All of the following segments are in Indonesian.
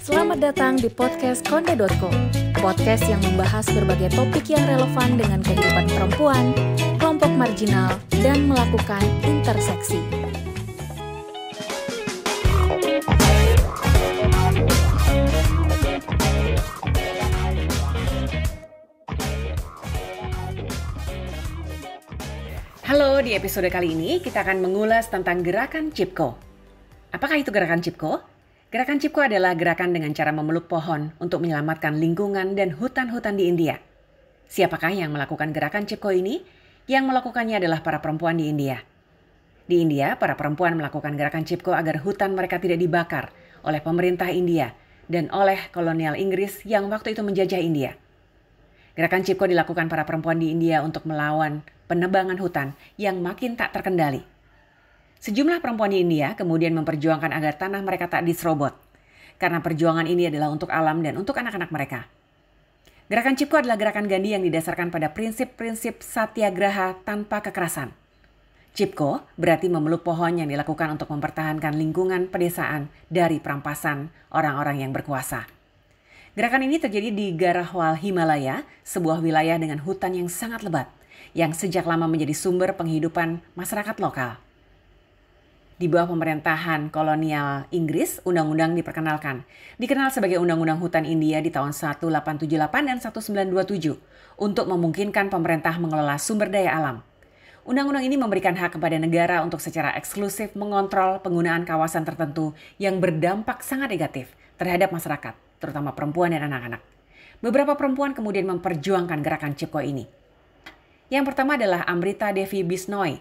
Selamat datang di podcast Konde.co Podcast yang membahas berbagai topik yang relevan dengan kehidupan perempuan, kelompok marginal, dan melakukan interseksi Halo, di episode kali ini kita akan mengulas tentang gerakan Cipko. Apakah itu gerakan Cipko? Gerakan Cipko adalah gerakan dengan cara memeluk pohon untuk menyelamatkan lingkungan dan hutan-hutan di India. Siapakah yang melakukan gerakan Cipko ini? Yang melakukannya adalah para perempuan di India. Di India, para perempuan melakukan gerakan Cipko agar hutan mereka tidak dibakar oleh pemerintah India dan oleh kolonial Inggris yang waktu itu menjajah India. Gerakan Cipko dilakukan para perempuan di India untuk melawan penebangan hutan yang makin tak terkendali. Sejumlah perempuan di India kemudian memperjuangkan agar tanah mereka tak diserobot. Karena perjuangan ini adalah untuk alam dan untuk anak-anak mereka. Gerakan Cipko adalah gerakan Gandhi yang didasarkan pada prinsip-prinsip satyagraha tanpa kekerasan. Cipko berarti memeluk pohon yang dilakukan untuk mempertahankan lingkungan pedesaan dari perampasan orang-orang yang berkuasa. Gerakan ini terjadi di garahwal Himalaya, sebuah wilayah dengan hutan yang sangat lebat, yang sejak lama menjadi sumber penghidupan masyarakat lokal di bawah pemerintahan kolonial Inggris, undang-undang diperkenalkan. Dikenal sebagai Undang-Undang Hutan India di tahun 1878 dan 1927 untuk memungkinkan pemerintah mengelola sumber daya alam. Undang-undang ini memberikan hak kepada negara untuk secara eksklusif mengontrol penggunaan kawasan tertentu yang berdampak sangat negatif terhadap masyarakat, terutama perempuan dan anak-anak. Beberapa perempuan kemudian memperjuangkan gerakan Cipko ini. Yang pertama adalah Amrita Devi Bisnoi,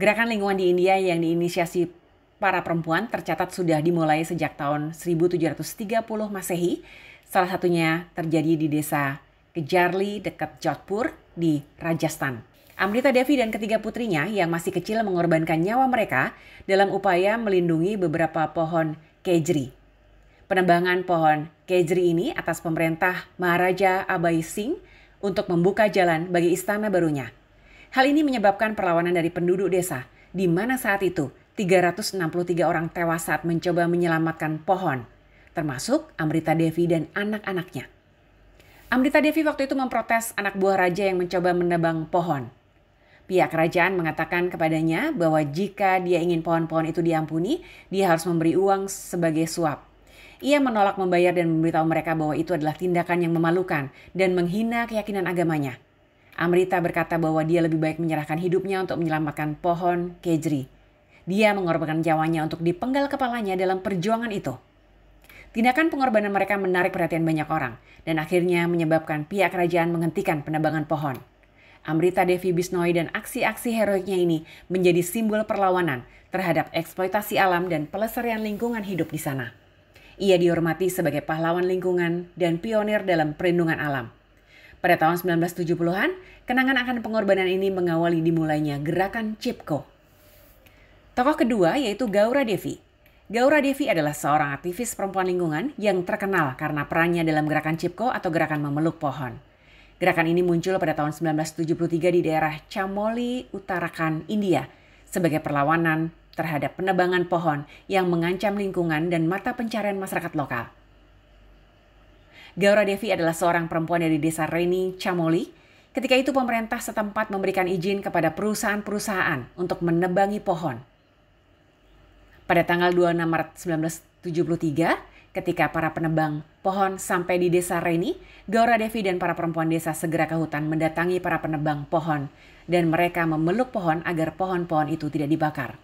Gerakan lingkungan di India yang diinisiasi para perempuan tercatat sudah dimulai sejak tahun 1730 Masehi. Salah satunya terjadi di desa Kejarli dekat Jodhpur di Rajasthan. Amrita Devi dan ketiga putrinya yang masih kecil mengorbankan nyawa mereka dalam upaya melindungi beberapa pohon kejri. Penebangan pohon kejri ini atas pemerintah Maharaja Abai Singh untuk membuka jalan bagi istana barunya – Hal ini menyebabkan perlawanan dari penduduk desa, di mana saat itu 363 orang tewas saat mencoba menyelamatkan pohon, termasuk Amrita Devi dan anak-anaknya. Amrita Devi waktu itu memprotes anak buah raja yang mencoba menebang pohon. Pihak kerajaan mengatakan kepadanya bahwa jika dia ingin pohon-pohon itu diampuni, dia harus memberi uang sebagai suap. Ia menolak membayar dan memberitahu mereka bahwa itu adalah tindakan yang memalukan dan menghina keyakinan agamanya. Amrita berkata bahwa dia lebih baik menyerahkan hidupnya untuk menyelamatkan pohon kejri. Dia mengorbankan jawanya untuk dipenggal kepalanya dalam perjuangan itu. Tindakan pengorbanan mereka menarik perhatian banyak orang dan akhirnya menyebabkan pihak kerajaan menghentikan penebangan pohon. Amrita Devi Bisnoi dan aksi-aksi heroiknya ini menjadi simbol perlawanan terhadap eksploitasi alam dan pelestarian lingkungan hidup di sana. Ia dihormati sebagai pahlawan lingkungan dan pionir dalam perlindungan alam. Pada tahun 1970-an, kenangan akan pengorbanan ini mengawali dimulainya gerakan CIPKO. Tokoh kedua yaitu Gaura Devi. Gaura Devi adalah seorang aktivis perempuan lingkungan yang terkenal karena perannya dalam gerakan CIPKO atau gerakan memeluk pohon. Gerakan ini muncul pada tahun 1973 di daerah Chamoli, Utarakan India sebagai perlawanan terhadap penebangan pohon yang mengancam lingkungan dan mata pencarian masyarakat lokal. Gaura Devi adalah seorang perempuan dari desa Reni, Camoli. Ketika itu pemerintah setempat memberikan izin kepada perusahaan-perusahaan untuk menebangi pohon. Pada tanggal 26 Maret 1973, ketika para penebang pohon sampai di desa Reni, Gaura Devi dan para perempuan desa segera ke hutan mendatangi para penebang pohon dan mereka memeluk pohon agar pohon-pohon itu tidak dibakar.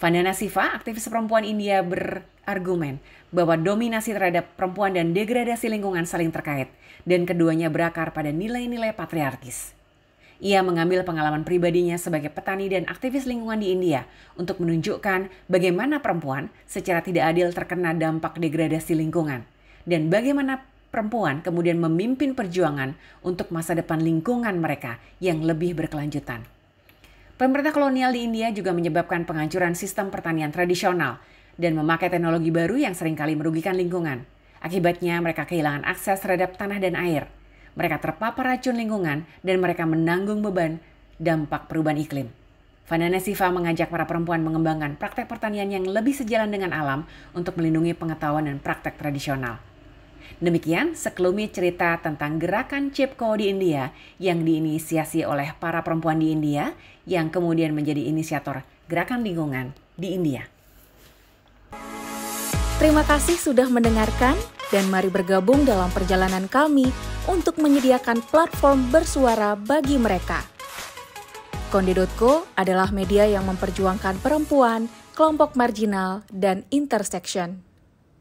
Vandana Siva, aktivis perempuan India ber argumen bahwa dominasi terhadap perempuan dan degradasi lingkungan saling terkait dan keduanya berakar pada nilai-nilai patriarkis. Ia mengambil pengalaman pribadinya sebagai petani dan aktivis lingkungan di India untuk menunjukkan bagaimana perempuan secara tidak adil terkena dampak degradasi lingkungan dan bagaimana perempuan kemudian memimpin perjuangan untuk masa depan lingkungan mereka yang lebih berkelanjutan. Pemerintah kolonial di India juga menyebabkan penghancuran sistem pertanian tradisional dan memakai teknologi baru yang seringkali merugikan lingkungan. Akibatnya mereka kehilangan akses terhadap tanah dan air. Mereka terpapar racun lingkungan dan mereka menanggung beban dampak perubahan iklim. Vandana Siva mengajak para perempuan mengembangkan praktek pertanian yang lebih sejalan dengan alam untuk melindungi pengetahuan dan praktek tradisional. Demikian sekelumit cerita tentang gerakan Chipko di India yang diinisiasi oleh para perempuan di India yang kemudian menjadi inisiator gerakan lingkungan di India. Terima kasih sudah mendengarkan dan mari bergabung dalam perjalanan kami untuk menyediakan platform bersuara bagi mereka. Konde.co adalah media yang memperjuangkan perempuan, kelompok marginal, dan intersection.